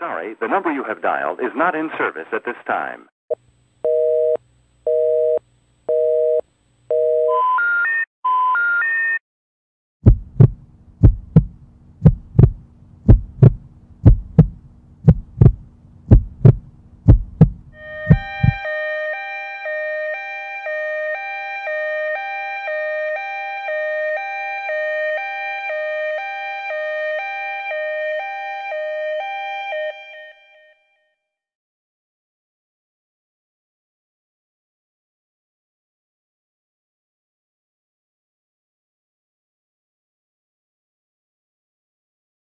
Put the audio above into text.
Sorry, the number you have dialed is not in service at this time.